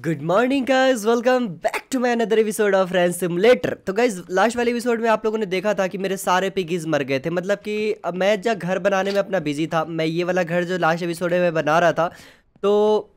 good morning guys welcome back to my another episode of ranch simulator तो guys last वाले episode में आप लोगों ने देखा था कि मेरे सारे पिगीज मर गए थे मतलब कि मैं जब घर बनाने में अपना बिजी था मैं ये वाला घर जो लास्ट एपिसोड में बना रहा था तो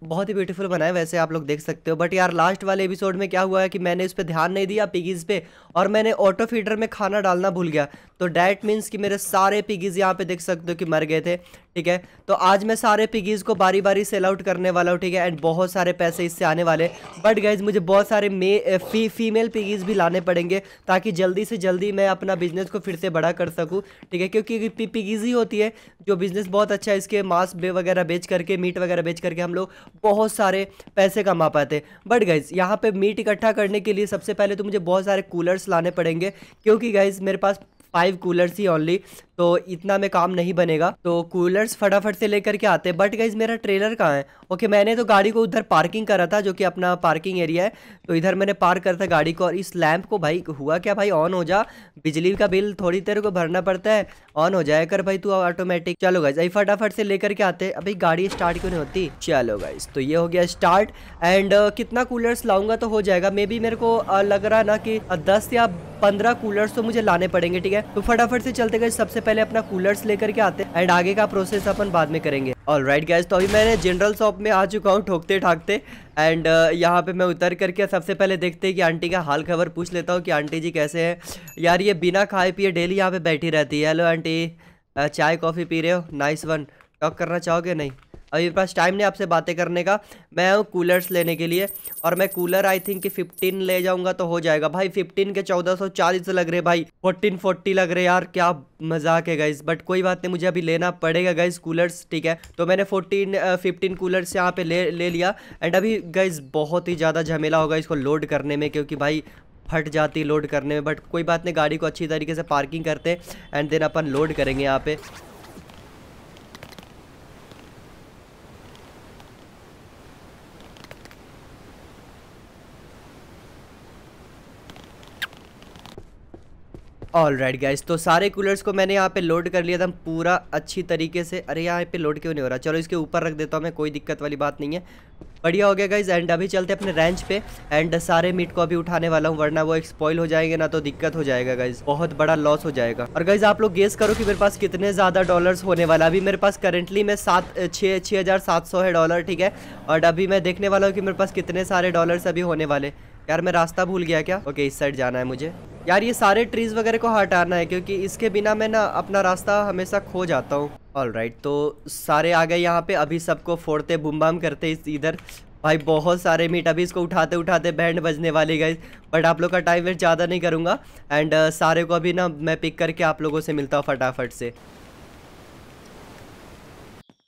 बहुत ही ब्यूटीफुल बना है वैसे आप लोग देख सकते हो बट यार लास्ट वाले एपिसोड में क्या हुआ है कि मैंने उस पर ध्यान नहीं दिया पिगीज़ पे और मैंने ऑटो फीडर में खाना डालना भूल गया तो डैट मीन्स कि मेरे सारे पिगीज़ यहाँ पे देख सकते हो कि मर गए थे ठीक है तो आज मैं सारे पिगीज़ को बारी बारी सेल आउट करने वाला हूँ ठीक है एंड बहुत सारे पैसे इससे आने वाले बट गाइज मुझे बहुत सारे मे फी फीमेल पिगीज़ भी लाने पड़ेंगे ताकि जल्दी से जल्दी मैं अपना बिजनेस को फिर से बड़ा कर सकूँ ठीक है क्योंकि पिगीज़ ही होती है जो बिज़नेस बहुत अच्छा है इसके मांस बे वगैरह बेच करके मीट वगैरह बेच करके हम लोग बहुत सारे पैसे कमा पाते बट गाइज यहाँ पर मीट इकट्ठा करने के लिए सबसे पहले तो मुझे बहुत सारे कूलर्स लाने पड़ेंगे क्योंकि गाइज मेरे पास फाइव कूलर्स ही ऑनली तो इतना में काम नहीं बनेगा तो कूलर्स फटाफट से लेकर के आते हैं बट गाइज मेरा ट्रेलर कहाँ है ओके मैंने तो गाड़ी को उधर पार्किंग करा था जो कि अपना पार्किंग एरिया है तो इधर मैंने पार्क करा था गाड़ी को और इस लैंप को भाई हुआ क्या भाई ऑन हो जा बिजली का बिल थोड़ी देर को भरना पड़ता है ऑन हो जाए कर भाई तू ऑटोमेटिक चलो गाइज अभी फटाफट से लेकर के आते हैं अभी गाड़ी स्टार्ट क्यों नहीं होती चलो गाइज तो ये हो गया स्टार्ट एंड uh, कितना कूलर्स लाऊंगा तो हो जाएगा मे बी मेरे को uh, लग रहा ना कि uh, दस या पंद्रह कूलर्स तो मुझे लाने पड़ेंगे ठीक है तो फटाफट से चलते गए सबसे पहले अपना कूलर्स लेकर के आते एंड आगे का प्रोसेस अपन बाद में करेंगे ऑल राइट गैस तो अभी मैंने जनरल शॉप में आ चुका हूँ ठोकते ठाकते एंड uh, यहाँ पे मैं उतर करके सबसे पहले देखते हैं कि आंटी का हाल खबर पूछ लेता हूँ कि आंटी जी कैसे हैं यार ये बिना खाए पिए डेली यहाँ पे बैठी रहती है हेलो आंटी चाय कॉफ़ी पी रहे हो नाइस वन टॉक करना चाहोगे नहीं अभी मेरे पास टाइम नहीं आपसे बातें करने का मैं हूँ कूलर्स लेने के लिए और मैं कूलर आई थिंक कि फिफ्टीन ले जाऊँगा तो हो जाएगा भाई फिफ्टीन के चौदह सौ चालीस लग रहे भाई फोर्टीन फोर्टी लग रहे यार क्या मजाक है गाइज बट कोई बात नहीं मुझे अभी लेना पड़ेगा गाइज कूलर्स ठीक है तो मैंने फोर्टीन फिफ्टीन कूलर्स यहाँ पे ले ले लिया एंड अभी गाइज बहुत ही ज़्यादा झमेला होगा इसको लोड करने में क्योंकि भाई फट जाती है लोड करने में बट कोई बात नहीं गाड़ी को अच्छी तरीके से पार्किंग करते हैं एंड देन अपन लोड करेंगे यहाँ पे ऑल राइट गाइज तो सारे कूलर्स को मैंने यहाँ पे लोड कर लिया था पूरा अच्छी तरीके से अरे यहाँ पे लोड क्यों नहीं हो रहा चलो इसके ऊपर रख देता हूँ मैं कोई दिक्कत वाली बात नहीं है बढ़िया हो गया गाइज एंड अभी चलते अपने रेंच पे एंड सारे मीट को अभी उठाने वाला हूँ वरना वो एक्सपॉइल हो जाएंगे ना तो दिक्कत हो जाएगा गाइज बहुत बड़ा लॉस हो जाएगा और गाइज आप लोग गेस करो कि मेरे पास कितने ज़्यादा डॉलर्स होने वाला अभी मेरे पास करेंटली मैं सात छः छः हज़ार सात सौ है डॉलर ठीक है और अभी मैं देखने वाला हूँ कि मेरे पास कितने सारे डॉलर्स अभी होने वाले यार मैं रास्ता भूल गया क्या ओके इस साइड जाना है मुझे यार ये सारे ट्रीज़ वगैरह को हटाना है क्योंकि इसके बिना मैं ना अपना रास्ता हमेशा खो जाता हूँ ऑल राइट तो सारे आ गए यहाँ पे अभी सबको फोड़ते बुम बाम करते इधर भाई बहुत सारे मीट अभी इसको उठाते उठाते बैंड बजने वाली गई बट आप लोग का टाइम वेस्ट ज़्यादा नहीं करूँगा एंड uh, सारे को अभी ना मैं पिक करके आप लोगों से मिलता हूँ फटाफट से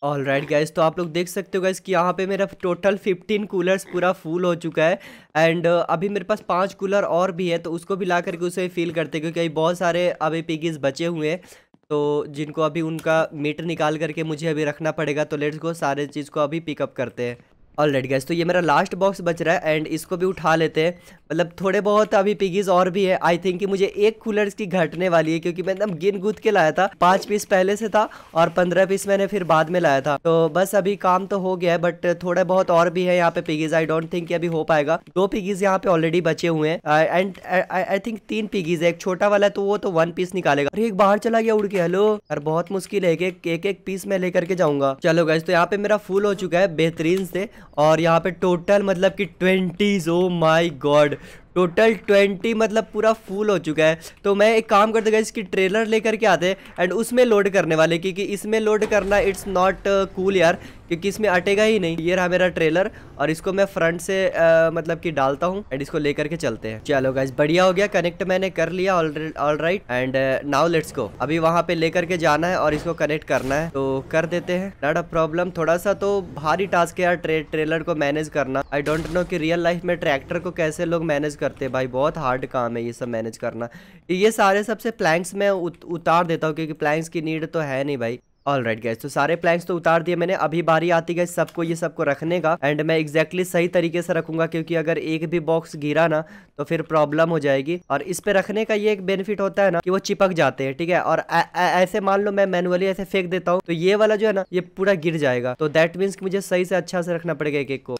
ऑल राइट गाइज तो आप लोग देख सकते हो गाइज कि यहाँ पे मेरा टोटल 15 कूलर्स पूरा फुल हो चुका है एंड uh, अभी मेरे पास पांच कूलर और भी है तो उसको भी ला करके उसे फिल करते क्योंकि अभी बहुत सारे अभी पिगीज बचे हुए हैं तो जिनको अभी उनका मीटर निकाल करके मुझे अभी रखना पड़ेगा तो लेट्स गो सारे चीज़ को अभी पिकअप करते हैं ऑल रेड गैस तो ये मेरा लास्ट बॉक्स बच रहा है एंड इसको भी उठा लेते हैं मतलब थोड़े बहुत अभी पिगीज और भी है आई थिंक कि मुझे एक कूलर्स की घटने वाली है क्योंकि मैं एकदम गिन गुद के लाया था पांच पीस पहले से था और पंद्रह पीस मैंने फिर बाद में लाया था तो बस अभी काम तो हो गया है बट थोड़ा बहुत और भी है यहाँ पे पिगीज आई डोंट थिंक अभी हो पाएगा दो पिगीज यहाँ पे ऑलरेडी बचे हुए हैं एंड आई थिंक तीन पिगीज है एक छोटा वाला तो वो तो वन पीस निकालेगा एक बाहर चला गया उड़ के हेलो यार बहुत मुश्किल है एक एक पीस मैं लेकर के जाऊंगा चलो गैस तो यहाँ पे मेरा फुल हो चुका है बेहतरीन से और यहाँ पे टोटल मतलब कि twenties oh my god total twenty मतलब पूरा फुल हो चुका है तो मैं एक काम करते गए इसकी ट्रेलर लेकर के आते एंड उसमें लोड करने वाले क्योंकि इसमें लोड करना इट्स नॉट कूल यार क्योंकि इसमें अटेगा ही नहीं ये रहा मेरा ट्रेलर और इसको मैं फ्रंट से आ, मतलब कि डालता हूँ एंड इसको लेकर के चलते हैं चलो गाइज बढ़िया हो गया कनेक्ट मैंने कर लिया all right and now let's go अभी वहाँ पे लेकर के जाना है और इसको कनेक्ट करना है तो कर देते हैं नॉट अ प्रॉब्लम थोड़ा सा तो भारी टास्क है यार ट्रे, ट्रेलर को मैनेज करना आई डोंट नो कि रियल लाइफ में ट्रैक्टर को कैसे लोग मैनेज करते हैं भाई बहुत हार्ड काम है ये सब मैनेज करना ये सारे सबसे प्लैंक्स में उत, उतार देता हूँ क्योंकि प्लैंक्स की नीड तो है नहीं भाई ऑल राइट गैस तो सारे प्लैंक्स तो उतार दिए मैंने अभी बारी आती गई सबको ये सबको रखने का एंड मैं एग्जैक्टली exactly सही तरीके से रखूंगा क्योंकि अगर एक भी बॉक्स गिरा ना तो फिर प्रॉब्लम हो जाएगी और इस पे रखने का ये एक बेनिफिट होता है ना कि वो चिपक जाते हैं ठीक है और ऐसे मान लो मैं मैनुअली ऐसे फेंक देता हूँ तो ये वाला जो है ना ये पूरा गिर जाएगा तो दैट मीन्स मुझे सही से अच्छा से रखना पड़ेगा एक एक को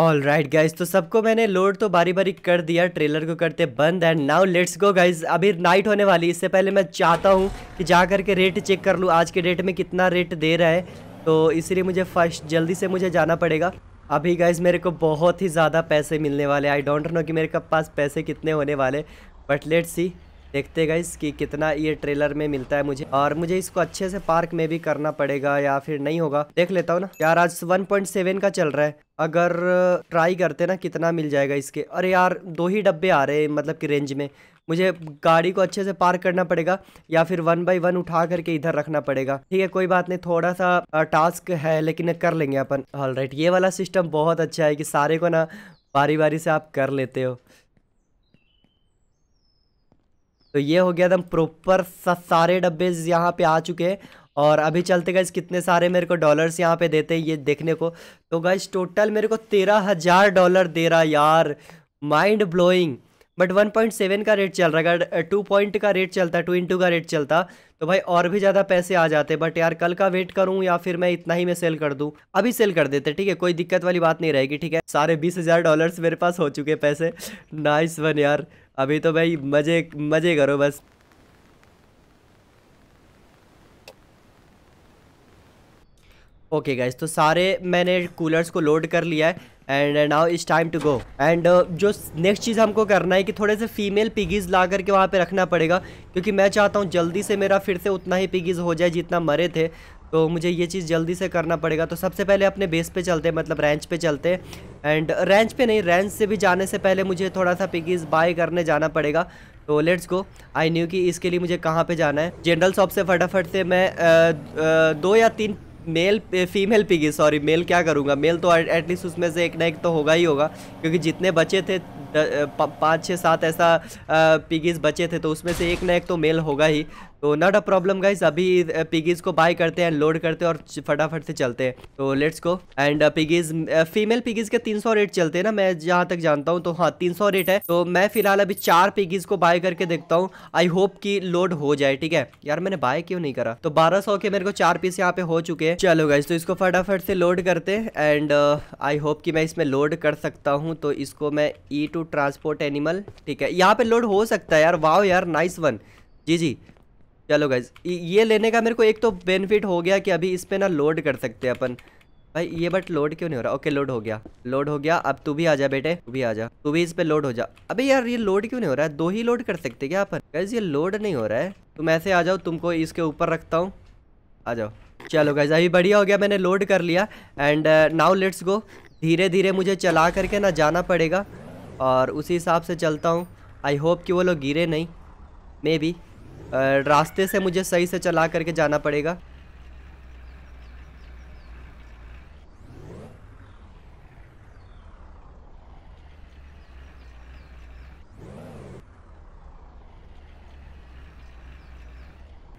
ऑल राइट गाइज तो सबको मैंने लोड तो बारी बारी कर दिया ट्रेलर को करते बंद and now let's go guys अभी नाइट होने वाली इससे पहले मैं चाहता हूँ कि जा करके रेट चेक कर लूँ आज के डेट में कितना रेट दे रहा है तो इसलिए मुझे फर्स्ट जल्दी से मुझे जाना पड़ेगा अभी गाइज मेरे को बहुत ही ज़्यादा पैसे मिलने वाले आई डोंट नो कि मेरे पास पैसे कितने होने वाले बट लेट्स सी देखते गए कि कितना ये ट्रेलर में मिलता है मुझे और मुझे इसको अच्छे से पार्क में भी करना पड़ेगा या फिर नहीं होगा देख लेता हूँ ना यार आज 1.7 का चल रहा है अगर ट्राई करते ना कितना मिल जाएगा इसके अरे यार दो ही डब्बे आ रहे हैं मतलब कि रेंज में मुझे गाड़ी को अच्छे से पार्क करना पड़ेगा या फिर वन बाई वन उठा करके इधर रखना पड़ेगा ठीक है कोई बात नहीं थोड़ा सा टास्क है लेकिन कर लेंगे अपन ऑल राइट ये वाला सिस्टम बहुत अच्छा है कि सारे को ना बारी बारी से आप कर लेते हो तो ये हो गया एकदम प्रॉपर सारे डब्बे यहाँ पे आ चुके हैं और अभी चलते गए कितने सारे मेरे को डॉलर्स यहाँ पे देते हैं ये देखने को तो गाइज टोटल मेरे को तेरह हज़ार डॉलर दे रहा यार माइंड ब्लोइंग बट 1.7 का रेट चल रहा है अगर टू पॉइंट का रेट चलता है टू इंटू का रेट चलता तो भाई और भी ज़्यादा पैसे आ जाते बट यार कल का वेट करूँ या फिर मैं इतना ही मैं सेल कर दूँ अभी सेल कर देते ठीक है कोई दिक्कत वाली बात नहीं रहेगी ठीक है सारे बीस हज़ार डॉलर्स मेरे पास हो चुके पैसे नाइस वन यार अभी तो भाई मज़े मज़े करो बस ओके okay गाइज तो सारे मैंने कूलर्स को लोड कर लिया है and now it's time to go and जो नेक्स्ट चीज़ हमको करना है कि थोड़े से फीमेल पिगीज़ ला करके वहाँ पे रखना पड़ेगा क्योंकि मैं चाहता हूँ जल्दी से मेरा फिर से उतना ही पिगीज़ हो जाए जितना मरे थे तो मुझे ये चीज़ जल्दी से करना पड़ेगा तो सबसे पहले अपने बेस पे चलते हैं मतलब रेंच पे चलते हैं एंड रेंच पे नहीं रेंच से भी जाने से पहले मुझे थोड़ा सा पिकीज़ बाय करने जाना पड़ेगा तो लेट्स गो आई न्यू कि इसके लिए मुझे कहाँ पे जाना है जनरल शॉप से फटाफट से मैं आ, आ, दो या तीन male female piggy sorry male क्या करूँगा मेल तो एटलीस्ट उसमें से एक ना एक तो होगा ही होगा क्योंकि जितने बचे थे पाँच छः सात ऐसा पिगीज बचे थे तो उसमें से एक ना एक तो मेल होगा ही तो नॉट अ प्रॉब्लम गाइज अभी पिगीज को बाय करते हैं लोड करते हैं और फटाफट से चलते हैं तो let's go and piggies female piggies के 300 रेट चलते हैं ना मैं जहाँ तक जानता हूँ तो हाँ 300 रेट है तो मैं फिलहाल अभी चार पिगीज को बाय करके देखता हूँ आई होप कि लोड हो जाए ठीक है यार मैंने बाय क्यों नहीं करा तो बारह के मेरे को चार पीस यहाँ पे हो चुके हैं चलो गाइज तो इसको फटाफट से लोड करते एंड आई होप की मैं इसमें लोड कर सकता हूँ तो इसको मैं ई टू ट्रांसपोर्ट एनिमल ठीक है यहाँ पे लोड हो सकता है यार वाह यार नाइस वन जी जी चलो गाइज ये लेने का मेरे को एक तो बेनिफिट हो गया कि अभी इस पर ना लोड कर सकते हैं अपन भाई ये बट लोड क्यों नहीं हो रहा ओके लोड हो गया लोड हो गया अब तू भी आ जा बेटे तू भी आ जा तू भी इस पे लोड हो जा अबे यार ये लोड क्यों नहीं हो रहा है दो ही लोड कर सकते क्या अपन गैस ये लोड नहीं हो रहा है तुम ऐसे आ जाओ तुमको इसके ऊपर रखता हूँ आ जाओ चलो गैस अभी बढ़िया हो गया मैंने लोड कर लिया एंड नाउ लेट्स गो धीरे धीरे मुझे चला करके ना जाना पड़ेगा और उसी हिसाब से चलता हूँ आई होप कि वो लोग गिरे नहीं मे बी रास्ते से मुझे सही से चला करके जाना पड़ेगा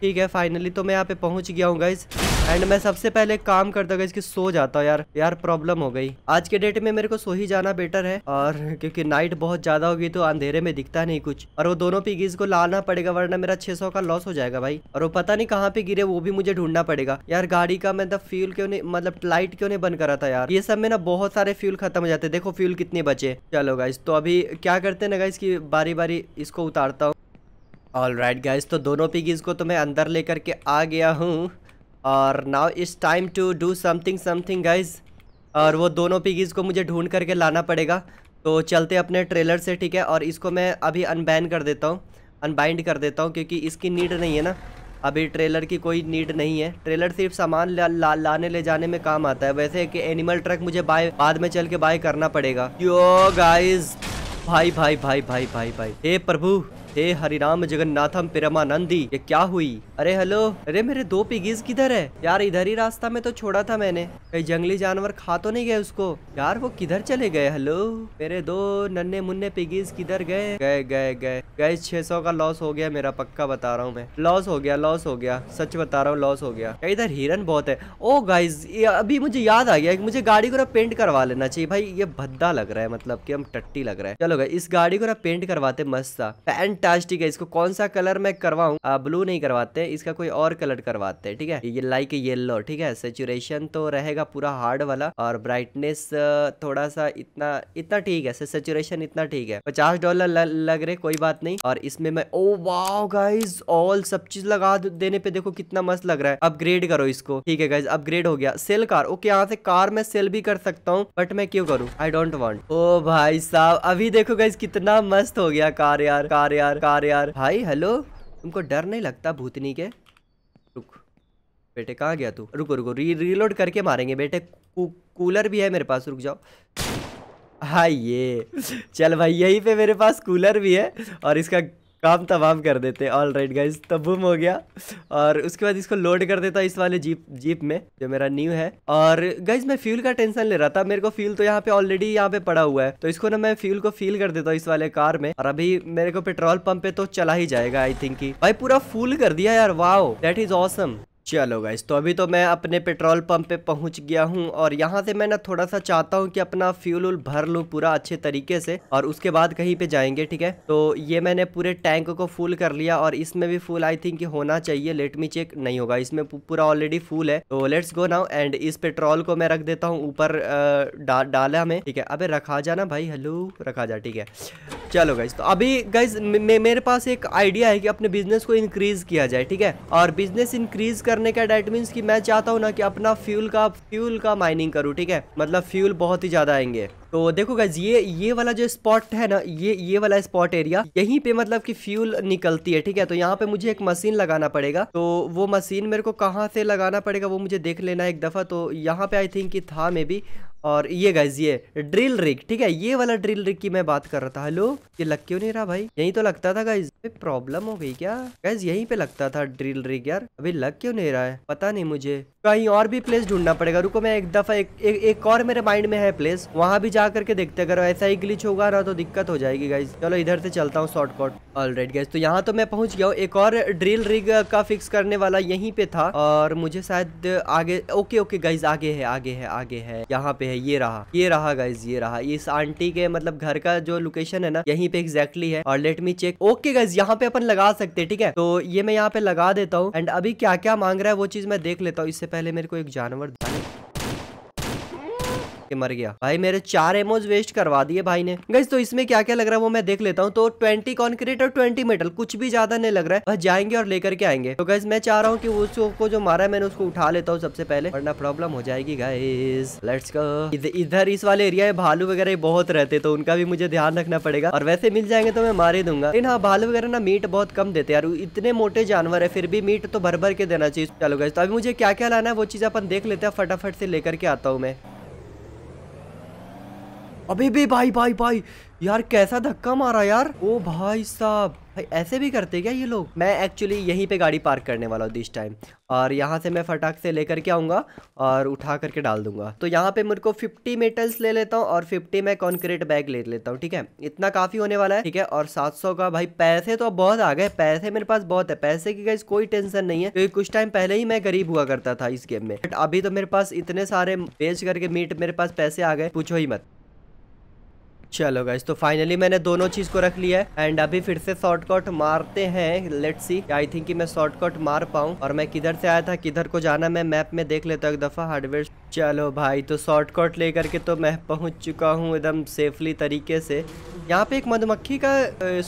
ठीक है फाइनली तो मैं यहाँ पे पहुँच गया हूँ गाइज़ एंड मैं सबसे पहले काम करता गया इसकी सो जाता हूँ यार यार प्रॉब्लम हो गई आज के डेट में मेरे को सो ही जाना बेटर है और क्योंकि नाइट बहुत ज्यादा होगी तो अंधेरे में दिखता नहीं कुछ और वो दोनों पिगीज को लाना पड़ेगा वरना मेरा 600 का लॉस हो जाएगा भाई और वो पता नहीं कहाँ पे गिरे वो भी मुझे ढूंढना पड़ेगा यार गाड़ी का मतलब फ्यूल क्यों नहीं मतलब लाइट क्यों नहीं बंद करा था यार ये सब में ना बहुत सारे फ्यूल खत्म हो जाते देखो फ्यूल कितने बचे चलो गाइस तो अभी क्या करते ना गाइस की बारी बारी इसको उतारता हूँ ऑल राइट गाइस तो दोनों पिगीज को तो मैं अंदर लेकर के आ गया हूँ और now it's time to do something something guys और वो दोनों पिगीज़ को मुझे ढूंढ करके लाना पड़ेगा तो चलते अपने ट्रेलर से ठीक है और इसको मैं अभी अनबैन कर देता हूँ अनबाइंड कर देता हूँ क्योंकि इसकी नीड नहीं है ना अभी ट्रेलर की कोई नीड नहीं है ट्रेलर सिर्फ सामान ला, ला, लाने ले जाने में काम आता है वैसे कि एनिमल ट्रक मुझे बाय बाद में चल के बाय करना पड़ेगा यो गाइज भाई भाई भाई भाई भाई भाई हे प्रभु हे हरिराम जगन्नाथम पिरमानंदी ये क्या हुई अरे हेलो अरे मेरे दो पिगीज किधर है यार इधर ही रास्ता में तो छोड़ा था मैंने कई जंगली जानवर खा तो नहीं गए उसको यार वो किधर चले गए हेलो मेरे दो नन्हे मुन्ने पिगीज किधर गए गए गए गए गए छह सौ का लॉस हो गया मेरा पक्का बता रहा हूँ मैं लॉस हो गया लॉस हो गया सच बता रहा हूँ लॉस हो गया इधर हिरन बहुत है ओ गाइज अभी मुझे याद आ गया मुझे गाड़ी को ना पेंट करवा लेना चाहिए भाई ये भद्दा लग रहा है मतलब की हम टट्टी लग रहा है चलो गए इस गाड़ी को ना पेंट करवाते मस्त था पेंट टाच ठीक है इसको कौन सा कलर मैं करवाऊ ब्लू नहीं करवाते इसका कोई और कलर करवाते हैं ठीक है ये लाइक येल्लो ठीक है सेचुरेशन तो रहेगा पूरा हार्ड वाला और ब्राइटनेस थोड़ा सा इतना इतना ठीक है सेचुरेशन इतना ठीक है पचास डॉलर लग रहे कोई बात नहीं और इसमें मैं ओ वाओ गाइज ऑल सब चीज लगा देने पे देखो कितना मस्त लग रहा है अपग्रेड करो इसको ठीक है गाइज अपग्रेड हो गया सेल कार ओके यहाँ से कार मैं सेल भी कर सकता हूँ बट मैं क्यों करूँ आई डोंट वॉन्ट ओ भाई साहब अभी देखो गाइज कितना मस्त हो गया कार यार कार यार यार कार यार भाई हेलो तुमको डर नहीं लगता भूतनी के रुक बेटे कहाँ गया तू रुको रुको री रीलोड करके मारेंगे बेटे कू, कूलर भी है मेरे पास रुक जाओ हाँ ये चल भाई यहीं पे मेरे पास कूलर भी है और इसका काम तमाम कर देते ऑल राइट गाइज तो बुम हो गया और उसके बाद इसको लोड कर देता इस वाले जीप जीप में जो मेरा न्यू है और गाइज मैं फ्यूल का टेंशन ले रहा था मेरे को फ्यूल तो यहाँ पे ऑलरेडी यहाँ पे पड़ा हुआ है तो इसको ना मैं फ्यूल को फील कर देता हूँ इस वाले कार में और अभी मेरे को पेट्रोल पंप पे तो चला ही जाएगा आई थिंक की भाई पूरा फूल कर दिया यार वाओ दैट इज ऑसम चलो गाइज तो अभी तो मैं अपने पेट्रोल पंप पे पहुंच गया हूं और यहां से मैं ना थोड़ा सा चाहता हूं कि अपना फ्यूल उल भर लूं पूरा अच्छे तरीके से और उसके बाद कहीं पे जाएंगे ठीक है तो ये मैंने पूरे टैंक को फुल कर लिया और इसमें भी फुल आई थिंक होना चाहिए लेट मी चेक नहीं होगा इसमें पूरा ऑलरेडी फुल है तो लेट्स गो नाउ एंड इस पेट्रोल को मैं रख देता हूँ ऊपर डा, डाला हमें ठीक है अभी रखा जा ना भाई हेलो रखा जा ठीक है चलो गाइज तो अभी गाइज मे, मेरे पास एक आइडिया है कि अपने बिजनेस को इंक्रीज किया जाए ठीक है और बिजनेस इंक्रीज करने का डेट मीन्स कि मैं चाहता हूँ ना कि अपना फ्यूल का फ्यूल का माइनिंग करूँ ठीक है मतलब फ्यूल बहुत ही ज़्यादा आएंगे तो देखो गाइज ये ये वाला जो स्पॉट है ना ये ये वाला स्पॉट एरिया यहीं पे मतलब कि फ्यूल निकलती है ठीक है तो यहाँ पे मुझे एक मशीन लगाना पड़ेगा तो वो मशीन मेरे को कहाँ से लगाना पड़ेगा वो मुझे देख लेना एक दफ़ा तो यहाँ पे आई थिंक कि था मे बी और ये गाइज ये ड्रिल रिक ठीक है ये वाला ड्रिल रिग की मैं बात कर रहा था हेलो ये लग क्यों नहीं रहा भाई यही तो लगता था गाइज प्रॉब्लम हो गई क्या गाइज यहीं पे लगता था ड्रिल रिग यार अभी लग क्यों नहीं रहा है पता नहीं मुझे कहीं और भी प्लेस ढूंढना पड़ेगा रुको मैं एक दफा एक, एक, एक और मेरे माइंड में है प्लेस वहां भी जा जा करके देखते हैं अगर ऐसा ही ग्लिच होगा रहा तो दिक्कत हो जाएगी गाइज चलो इधर से चलता हूँ शॉर्टकट ऑल राइट गाइज तो यहाँ तो मैं पहुंच गया हूँ एक और ड्रिल रिग का फिक्स करने वाला यहीं पे था और मुझे शायद आगे ओके ओके गाइज आगे है आगे है आगे है यहाँ पे है ये रहा ये रहा गाइज ये रहा इस आंटी के मतलब घर का जो लोकेशन है ना यहीं पे एग्जैक्टली है और let me check okay guys यहाँ पे अपन लगा सकते हैं ठीक है तो ये मैं यहाँ पे लगा देता हूँ एंड अभी क्या क्या मांग रहा है वो चीज मैं देख लेता हूँ इससे पहले मेरे को एक जानवर के मर गया भाई मेरे चार एमोज वेस्ट करवा दिए भाई ने गई तो इसमें क्या क्या लग रहा है वो मैं देख लेता हूँ तो ट्वेंटी कॉन्क्रीट और ट्वेंटी मेटल कुछ भी ज्यादा नहीं लग रहा है बस जाएंगे और लेकर के आएंगे तो गैस मैं चाह रहा हूँ की उसको जो मारा है मैंने उसको उठा लेता हूँ सबसे पहले वरना प्रॉब्लम हो जाएगी गाइज लेट्स इधर इस वाले एरिया में भालू वगैरह बहुत रहते तो उनका भी मुझे ध्यान रखना पड़ेगा और वैसे मिल जाएंगे तो मैं मार ही दूंगा इन हाँ भालू वगैरह ना मीट बहुत कम देते यार इतने मोटे जानवर है फिर भी मीट तो भर भर के देना चाहिए चलो गैस तो अभी मुझे क्या क्या लाना है वो चीज अपन देख लेते हैं फटाफट से लेकर के आता हूँ मैं अबे बे भाई भाई भाई यार कैसा धक्का मारा यार ओ भाई साहब भाई ऐसे भी करते क्या ये लोग मैं एक्चुअली यहीं पे गाड़ी पार्क करने वाला हूँ दिस टाइम और यहाँ से मैं फटाक से लेकर के आऊँगा और उठा करके डाल दूंगा तो यहाँ पे मेरे को 50 मेटल्स ले लेता हूँ और 50 मैं कॉन्क्रीट बैग ले लेता हूँ ठीक है इतना काफ़ी होने वाला है ठीक है और सात का भाई पैसे तो बहुत आ गए पैसे मेरे पास बहुत है पैसे की गई कोई टेंशन नहीं है क्योंकि कुछ टाइम पहले ही मैं गरीब हुआ करता था इस गेम में बट अभी तो मेरे पास इतने सारे बेच करके मीट मेरे पास पैसे आ गए पूछो ही मत चलो गाइस तो फाइनली मैंने दोनों चीज को रख लिया है एंड अभी फिर से शॉर्टकट मारते हैं लेट सी आई थिंक मैं शॉर्टकट मार पाऊँ और मैं किधर से आया था किधर को जाना मैं मैप में देख लेता हूँ एक दफा हार्डवेयर चलो भाई तो शॉर्टकट लेकर के तो मैं पहुंच चुका हूँ एकदम सेफली तरीके से यहाँ पे एक मधुमक्खी का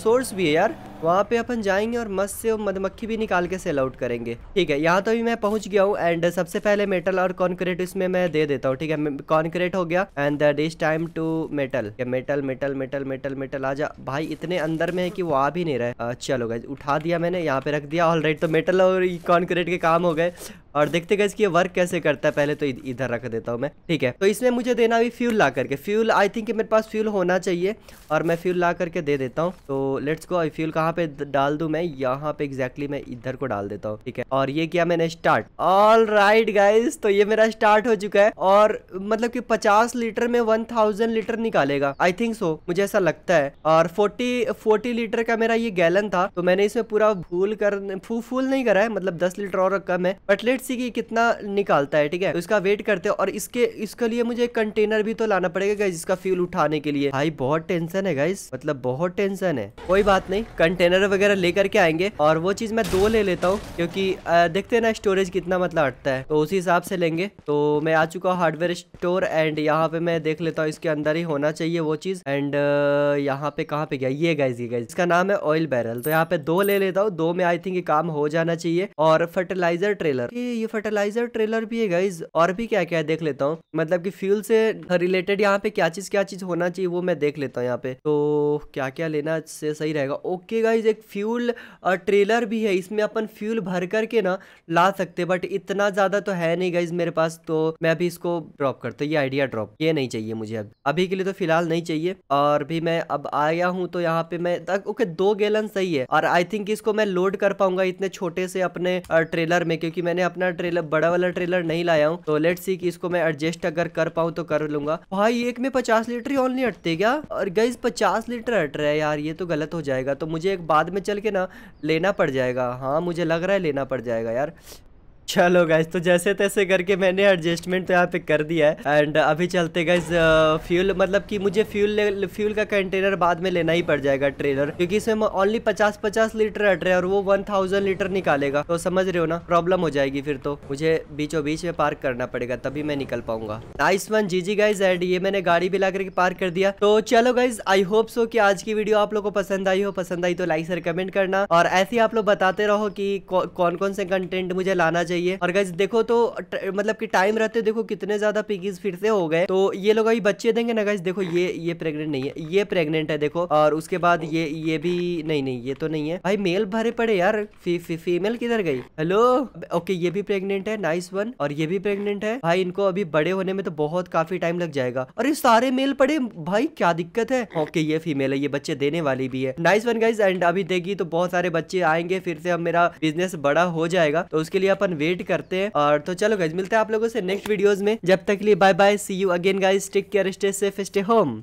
सोर्स भी है यार वहाँ पे अपन जाएंगे और मस्त से मधुमक्खी भी निकाल के सेल आउट करेंगे ठीक है यहाँ तो भी मैं पहुँच गया हूँ एंड सबसे पहले मेटल और कॉन्क्रीट इसमें मैं दे देता हूँ ठीक है कॉन्क्रीट हो गया and this is time to metal metal metal metal metal metal जा भाई इतने अंदर में है कि वो आ भी नहीं रहे चलो गए उठा दिया मैंने यहाँ पे रख दिया ऑलरेडी तो मेटल और कॉन्क्रीट के काम हो गए और देखते गए ये वर्क कैसे करता है पहले तो इधर रख देता हूँ मैं ठीक है तो इसमें मुझे देना अभी फ्यूल ला करके फ्यूल आई थिंक मेरे पास फ्यूल होना चाहिए और मैं फ्यूल ला करके दे देता हूँ तो लेट्स गो फ्यूल कहाँ पे डाल दू मैं यहाँ पे एग्जैक्टली मैं इधर को डाल देता हूँ ठीक है और ये किया मैंने स्टार्ट ऑल राइट गाइज तो ये मेरा स्टार्ट हो चुका है और मतलब की पचास लीटर में वन थाउजेंड लीटर निकालेगा आई थिंक सो मुझे ऐसा लगता है और फोर्टी फोर्टी लीटर का मेरा ये गैलन था तो मैंने इसमें पूरा फूल कर फूल नहीं करा है मतलब दस लीटर और रखा मैं बट लेट्स सी की कितना निकालता है ठीक है उसका वेट करते हैं और इसके इसके लिए मुझे कंटेनर भी तो लाना पड़ेगा गाइज इसका फ्यूल उठाने के लिए भाई बहुत टेंशन है गाइज मतलब बहुत टेंशन है कोई बात नहीं कंटेनर वगैरह लेकर के आएंगे और वो चीज मैं दो ले लेता हूँ क्योंकि देखते ना स्टोरेज कितना मतलब अटता है तो उसी हिसाब से लेंगे तो मैं आ चुका हूँ हार्डवेयर स्टोर एंड यहाँ पे मैं देख लेता हूँ इसके अंदर ही होना चाहिए वो चीज एंड यहाँ पे कहाँ पे गया ये गाइज ये गाइज इसका नाम है ऑयल बैरल तो यहाँ पे दो ले लेता हूँ दो में आई थिंक काम हो जाना चाहिए और फर्टिलाइजर ट्रेलर ये फर्टिलाइजर ट्रेलर भी है गाइज और भी क्या क्या है देख लेता हूँ मतलब की फ्यूल से रिलेटेड यहाँ पे क्या चीज क्या चीज होना चाहिए वो मैं देख लेता हूँ यहाँ पे तो क्या क्या लेना से सही रहेगा ओके गाइज एक फ्यूल ट्रेलर भी है इसमें अपन फ्यूल भर करके ना ला सकते बट इतना ज्यादा तो है नहीं गाइज मेरे पास तो मैं अभी इसको ड्रॉप करता हूँ ये आइडिया ड्रॉप ये नहीं चाहिए मुझे अब अभी के लिए तो फिलहाल नहीं चाहिए और भी मैं अब आया हूँ तो यहाँ पे मैं ओके दो गैलन सही है और आई थिंक इसको मैं लोड कर पाऊंगा इतने छोटे से अपने ट्रेलर में क्योंकि मैंने अपना ट्रेलर बड़ा वाला ट्रेलर नहीं लाया हूँ तो लेट सी कि इसको मैं एडजस्ट अगर कर पाऊँ तो कर लूंगा भाई एक में पचास लीटर ही ऑनली हटते क्या और गैस पचास लीटर अट रहा है यार ये तो गलत हो जाएगा तो मुझे एक बाद में चल के ना लेना पड़ जाएगा हाँ मुझे लग रहा है लेना पड़ जाएगा यार चलो गाइज तो जैसे तैसे करके मैंने एडजस्टमेंट तो यहाँ पे कर दिया है एंड अभी चलते गाइज फ्यूल मतलब कि मुझे फ्यूल फ्यूल का कंटेनर बाद में लेना ही पड़ जाएगा ट्रेलर क्योंकि इसमें ओनली 50-50 लीटर अट रहे है और वो 1000 लीटर निकालेगा तो समझ रहे हो ना प्रॉब्लम हो जाएगी फिर तो मुझे बीचों बीच में पार्क करना पड़ेगा तभी मैं निकल पाऊंगा nice one G G guys and ये मैंने गाड़ी भी ला करके पार्क कर दिया तो चलो गाइज आई होप सो की आज की वीडियो आप लोग को पसंद आई हो पसंद आई तो लाइक से कमेंट करना और ऐसे ही आप लोग बताते रहो की कौन कौन से कंटेंट मुझे लाना चाहिए चाहिए और गाइज देखो तो मतलब कि टाइम रहते देखो कितने ज्यादा पिगीज फिर से हो गए तो ये लोग अभी बच्चे देंगे ना गाइज देखो ये ये प्रेगनेंट नहीं है ये प्रेगनेंट है देखो और उसके बाद ये ये भी नहीं नहीं ये तो नहीं है भाई मेल भरे पड़े यार फी, फी, फीमेल किधर गई हेलो ओके ये भी प्रेगनेंट है नाइस वन और ये भी प्रेगनेंट है भाई इनको अभी बड़े होने में तो बहुत काफी टाइम लग जाएगा अरे सारे मेल पड़े भाई क्या दिक्कत है ओके ये फीमेल है ये बच्चे देने वाली भी है नाइस वन गाइज एंड अभी देगी तो बहुत सारे बच्चे आएंगे फिर से अब मेरा बिजनेस बड़ा हो जाएगा तो उसके लिए अपन वेट करते हैं और तो चलो गाइज मिलते हैं आप लोगों से नेक्स्ट वीडियोज में जब तक के लिए bye bye see you again guys take care stay safe stay home